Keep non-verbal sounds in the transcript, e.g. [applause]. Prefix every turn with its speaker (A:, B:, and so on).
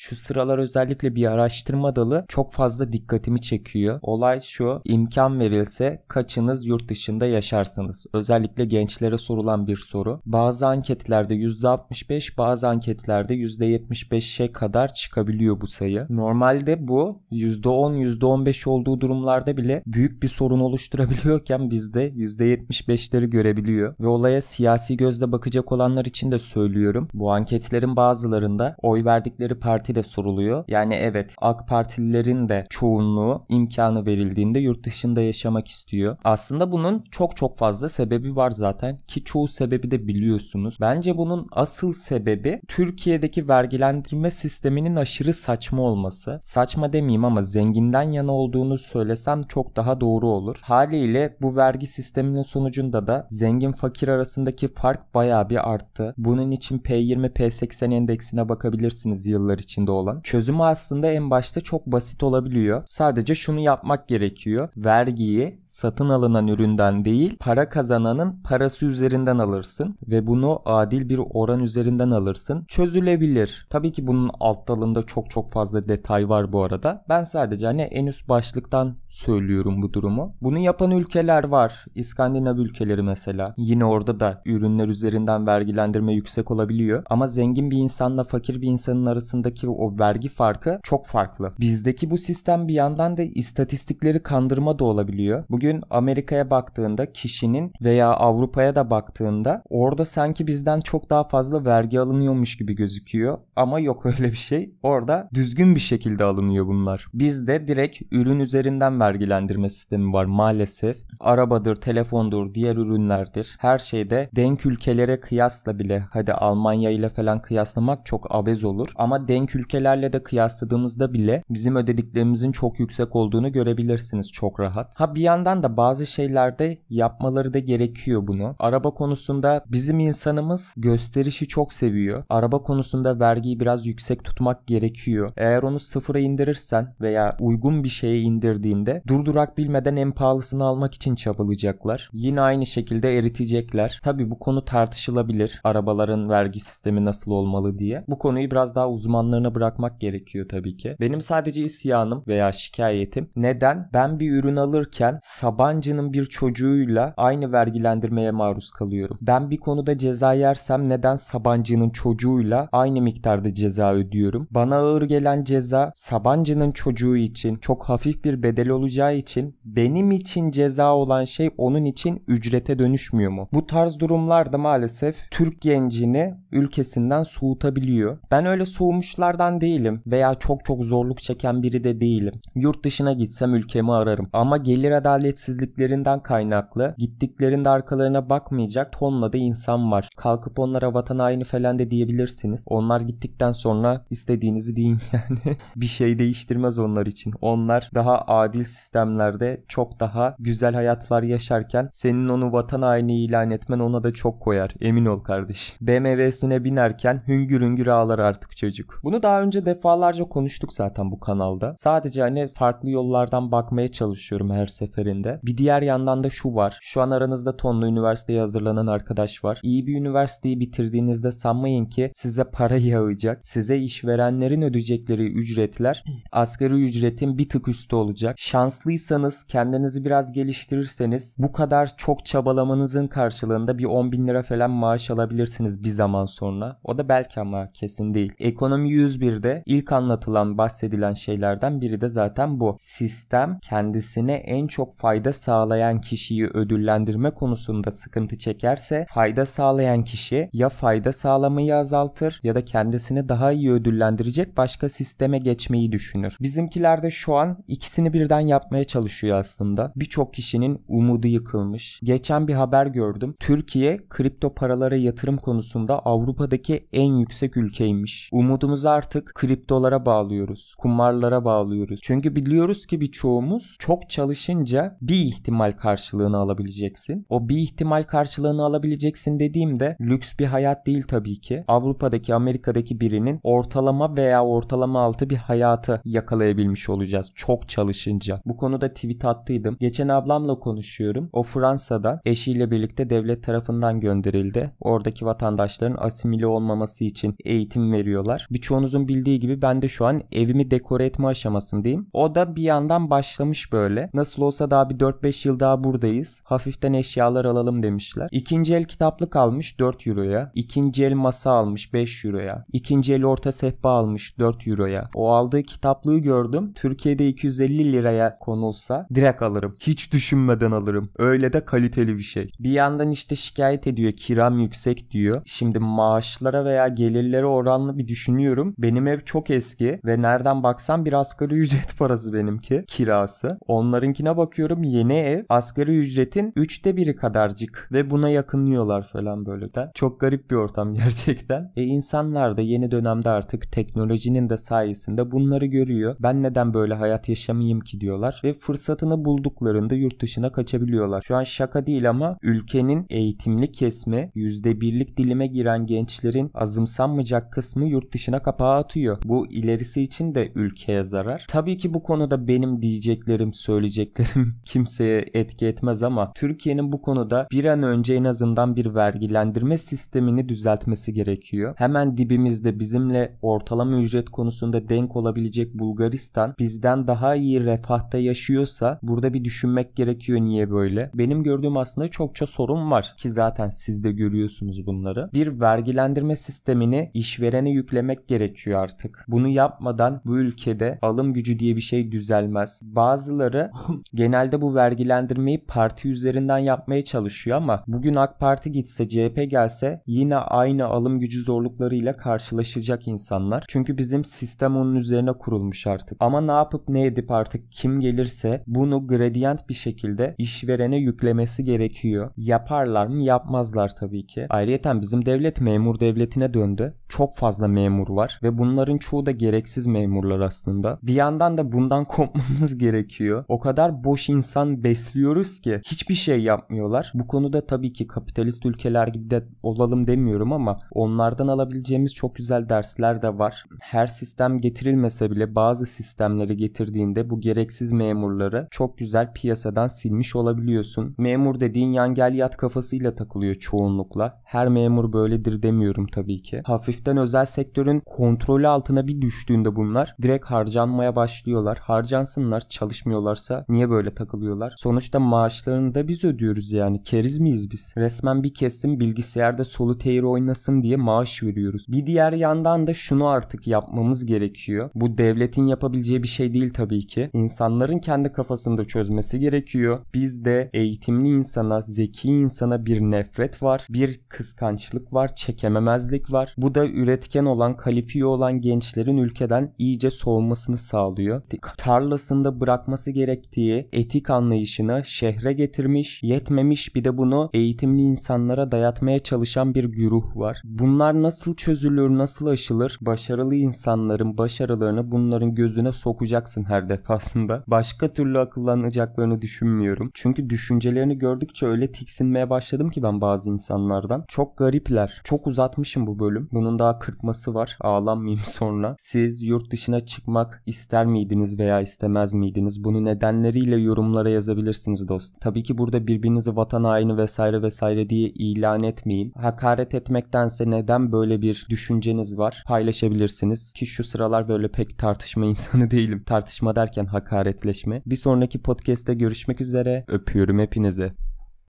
A: Şu sıralar özellikle bir araştırma dalı çok fazla dikkatimi çekiyor. Olay şu, imkan verilse kaçınız yurt dışında yaşarsınız? Özellikle gençlere sorulan bir soru. Bazı anketlerde %65, bazı anketlerde %75'e kadar çıkabiliyor bu sayı. Normalde bu %10, %15 olduğu durumlarda bile büyük bir sorun oluşturabiliyorken bizde %75'leri görebiliyor. Ve olaya siyasi gözle bakacak olanlar için de söylüyorum. Bu anketlerin bazılarında oy verdikleri parti Parti de soruluyor. Yani evet AK Partililerin de çoğunluğu imkanı verildiğinde yurt dışında yaşamak istiyor. Aslında bunun çok çok fazla sebebi var zaten ki çoğu sebebi de biliyorsunuz. Bence bunun asıl sebebi Türkiye'deki vergilendirme sisteminin aşırı saçma olması. Saçma demeyeyim ama zenginden yana olduğunu söylesem çok daha doğru olur. Haliyle bu vergi sisteminin sonucunda da zengin fakir arasındaki fark bayağı bir arttı. Bunun için P20 P80 endeksine bakabilirsiniz yıllar için içinde olan. Çözümü aslında en başta çok basit olabiliyor. Sadece şunu yapmak gerekiyor. Vergiyi satın alınan üründen değil para kazananın parası üzerinden alırsın ve bunu adil bir oran üzerinden alırsın. Çözülebilir. Tabii ki bunun alt dalında çok çok fazla detay var bu arada. Ben sadece hani en üst başlıktan söylüyorum bu durumu. Bunu yapan ülkeler var. İskandinav ülkeleri mesela. Yine orada da ürünler üzerinden vergilendirme yüksek olabiliyor. Ama zengin bir insanla fakir bir insanın arasındaki arasındaki o vergi farkı çok farklı. Bizdeki bu sistem bir yandan da istatistikleri kandırma da olabiliyor. Bugün Amerika'ya baktığında kişinin veya Avrupa'ya da baktığında orada sanki bizden çok daha fazla vergi alınıyormuş gibi gözüküyor. Ama yok [laughs] öyle bir şey. Orada düzgün bir şekilde alınıyor bunlar. Bizde direkt ürün üzerinden vergilendirme sistemi var maalesef. Arabadır, telefondur, diğer ürünlerdir. Her şeyde denk ülkelere kıyasla bile hadi Almanya ile falan kıyaslamak çok abez olur. Ama denk ülkelerle de kıyasladığımızda bile bizim ödediklerimizin çok yüksek olduğunu görebilirsiniz çok rahat. Ha bir yandan da bazı şeylerde yapmaları da gerekiyor bunu. Araba konusunda bizim insanımız gösterişi çok seviyor. Araba konusunda vergiyi biraz yüksek tutmak gerekiyor. Eğer onu sıfıra indirirsen veya uygun bir şeye indirdiğinde durdurak bilmeden en pahalısını almak için çabalayacaklar. Yine aynı şekilde eritecekler. Tabi bu konu tartışılabilir. Arabaların vergi sistemi nasıl olmalı diye. Bu konuyu biraz daha uzmanlarına yorumlarına bırakmak gerekiyor tabii ki. Benim sadece isyanım veya şikayetim neden ben bir ürün alırken Sabancı'nın bir çocuğuyla aynı vergilendirmeye maruz kalıyorum? Ben bir konuda ceza yersem neden Sabancı'nın çocuğuyla aynı miktarda ceza ödüyorum? Bana ağır gelen ceza Sabancı'nın çocuğu için çok hafif bir bedel olacağı için benim için ceza olan şey onun için ücrete dönüşmüyor mu? Bu tarz durumlarda maalesef Türk gencini ülkesinden soğutabiliyor. Ben öyle soğumuşlar onlardan değilim veya çok çok zorluk çeken biri de değilim. Yurt dışına gitsem ülkemi ararım. Ama gelir adaletsizliklerinden kaynaklı gittiklerinde arkalarına bakmayacak tonla da insan var. Kalkıp onlara vatan haini falan de diyebilirsiniz. Onlar gittikten sonra istediğinizi deyin [laughs] yani. bir şey değiştirmez onlar için. Onlar daha adil sistemlerde çok daha güzel hayatlar yaşarken senin onu vatan haini ilan etmen ona da çok koyar. Emin ol kardeş. BMW'sine binerken hüngür hüngür ağlar artık çocuk. Bunu bunu daha önce defalarca konuştuk zaten bu kanalda. Sadece hani farklı yollardan bakmaya çalışıyorum her seferinde. Bir diğer yandan da şu var. Şu an aranızda tonlu üniversiteye hazırlanan arkadaş var. İyi bir üniversiteyi bitirdiğinizde sanmayın ki size para [laughs] yağacak. Size işverenlerin ödeyecekleri ücretler [laughs] asgari ücretin bir tık üstü olacak. Şanslıysanız kendinizi biraz geliştirirseniz bu kadar çok çabalamanızın karşılığında bir 10 bin lira falan maaş alabilirsiniz bir zaman sonra. O da belki ama kesin değil. Ekonomi 101'de ilk anlatılan bahsedilen şeylerden biri de zaten bu. Sistem kendisine en çok fayda sağlayan kişiyi ödüllendirme konusunda sıkıntı çekerse fayda sağlayan kişi ya fayda sağlamayı azaltır ya da kendisini daha iyi ödüllendirecek başka sisteme geçmeyi düşünür. Bizimkiler de şu an ikisini birden yapmaya çalışıyor aslında. Birçok kişinin umudu yıkılmış. Geçen bir haber gördüm. Türkiye kripto paralara yatırım konusunda Avrupa'daki en yüksek ülkeymiş. Umudumuzu artık kriptolara bağlıyoruz, kumarlara bağlıyoruz. Çünkü biliyoruz ki birçoğumuz çok çalışınca bir ihtimal karşılığını alabileceksin. O bir ihtimal karşılığını alabileceksin dediğimde lüks bir hayat değil tabii ki. Avrupa'daki, Amerika'daki birinin ortalama veya ortalama altı bir hayatı yakalayabilmiş olacağız çok çalışınca. Bu konuda tweet attıydım. Geçen ablamla konuşuyorum. O Fransa'da eşiyle birlikte devlet tarafından gönderildi. Oradaki vatandaşların asimile olmaması için eğitim veriyorlar. Birçoğunuz çoğunuzun bildiği gibi ben de şu an evimi dekore etme aşamasındayım. O da bir yandan başlamış böyle. Nasıl olsa daha bir 4-5 yıl daha buradayız. Hafiften eşyalar alalım demişler. İkinci el kitaplık almış 4 euroya. İkinci el masa almış 5 euroya. İkinci el orta sehpa almış 4 euroya. O aldığı kitaplığı gördüm. Türkiye'de 250 liraya konulsa direkt alırım. Hiç düşünmeden alırım. Öyle de kaliteli bir şey. Bir yandan işte şikayet ediyor. Kiram yüksek diyor. Şimdi maaşlara veya gelirlere oranlı bir düşünüyorum. Benim ev çok eski ve nereden baksan bir asgari ücret parası benimki kirası. Onlarınkine bakıyorum yeni ev asgari ücretin 3'te biri kadarcık ve buna yakınlıyorlar falan böyle de. Çok garip bir ortam [laughs] gerçekten. E insanlar da yeni dönemde artık teknolojinin de sayesinde bunları görüyor. Ben neden böyle hayat yaşamayayım ki diyorlar ve fırsatını bulduklarında yurt dışına kaçabiliyorlar. Şu an şaka değil ama ülkenin eğitimli kesme %1'lik dilime giren gençlerin azımsanmayacak kısmı yurt dışına kapağı dağıtıyor. Bu ilerisi için de ülkeye zarar. Tabii ki bu konuda benim diyeceklerim, söyleyeceklerim [laughs] kimseye etki etmez ama Türkiye'nin bu konuda bir an önce en azından bir vergilendirme sistemini düzeltmesi gerekiyor. Hemen dibimizde bizimle ortalama ücret konusunda denk olabilecek Bulgaristan bizden daha iyi refahta yaşıyorsa burada bir düşünmek gerekiyor niye böyle. Benim gördüğüm aslında çokça sorun var ki zaten siz de görüyorsunuz bunları. Bir vergilendirme sistemini işverene yüklemek gerekiyor geçiyor artık. Bunu yapmadan bu ülkede alım gücü diye bir şey düzelmez. Bazıları [laughs] genelde bu vergilendirmeyi parti üzerinden yapmaya çalışıyor ama bugün AK Parti gitse CHP gelse yine aynı alım gücü zorluklarıyla karşılaşacak insanlar. Çünkü bizim sistem onun üzerine kurulmuş artık. Ama ne yapıp ne edip artık kim gelirse bunu gradient bir şekilde işverene yüklemesi gerekiyor. Yaparlar mı? Yapmazlar tabii ki. Ayrıyeten bizim devlet memur devletine döndü. Çok fazla memur var ve bunların çoğu da gereksiz memurlar aslında. Bir yandan da bundan [laughs] kopmamız gerekiyor. O kadar boş insan besliyoruz ki hiçbir şey yapmıyorlar. Bu konuda tabii ki kapitalist ülkeler gibi de olalım demiyorum ama onlardan alabileceğimiz çok güzel dersler de var. Her sistem getirilmese bile bazı sistemleri getirdiğinde bu gereksiz memurları çok güzel piyasadan silmiş olabiliyorsun. Memur dediğin yan gel yat kafasıyla takılıyor çoğunlukla. Her memur böyledir demiyorum tabii ki. Hafiften özel sektörün kon kontrolü altına bir düştüğünde bunlar direkt harcanmaya başlıyorlar. Harcansınlar çalışmıyorlarsa niye böyle takılıyorlar? Sonuçta maaşlarını da biz ödüyoruz yani. Keriz miyiz biz? Resmen bir kesim bilgisayarda solitaire oynasın diye maaş veriyoruz. Bir diğer yandan da şunu artık yapmamız gerekiyor. Bu devletin yapabileceği bir şey değil tabii ki. İnsanların kendi kafasında çözmesi gerekiyor. Bizde eğitimli insana, zeki insana bir nefret var, bir kıskançlık var, çekememezlik var. Bu da üretken olan kalifi tüyü olan gençlerin ülkeden iyice soğumasını sağlıyor. Tarlasında bırakması gerektiği etik anlayışını şehre getirmiş, yetmemiş bir de bunu eğitimli insanlara dayatmaya çalışan bir güruh var. Bunlar nasıl çözülür, nasıl aşılır? Başarılı insanların başarılarını bunların gözüne sokacaksın her defasında. Başka türlü akıllanacaklarını düşünmüyorum. Çünkü düşüncelerini gördükçe öyle tiksinmeye başladım ki ben bazı insanlardan. Çok garipler. Çok uzatmışım bu bölüm. Bunun daha kırpması var. Ağla bağlanmayayım [laughs] sonra. Siz yurt dışına çıkmak ister miydiniz veya istemez miydiniz? Bunu nedenleriyle yorumlara yazabilirsiniz dost. Tabii ki burada birbirinizi vatan haini vesaire vesaire diye ilan etmeyin. Hakaret etmektense neden böyle bir düşünceniz var paylaşabilirsiniz. Ki şu sıralar böyle pek tartışma [laughs] insanı değilim. Tartışma derken hakaretleşme. Bir sonraki podcast'te görüşmek üzere. Öpüyorum hepinizi.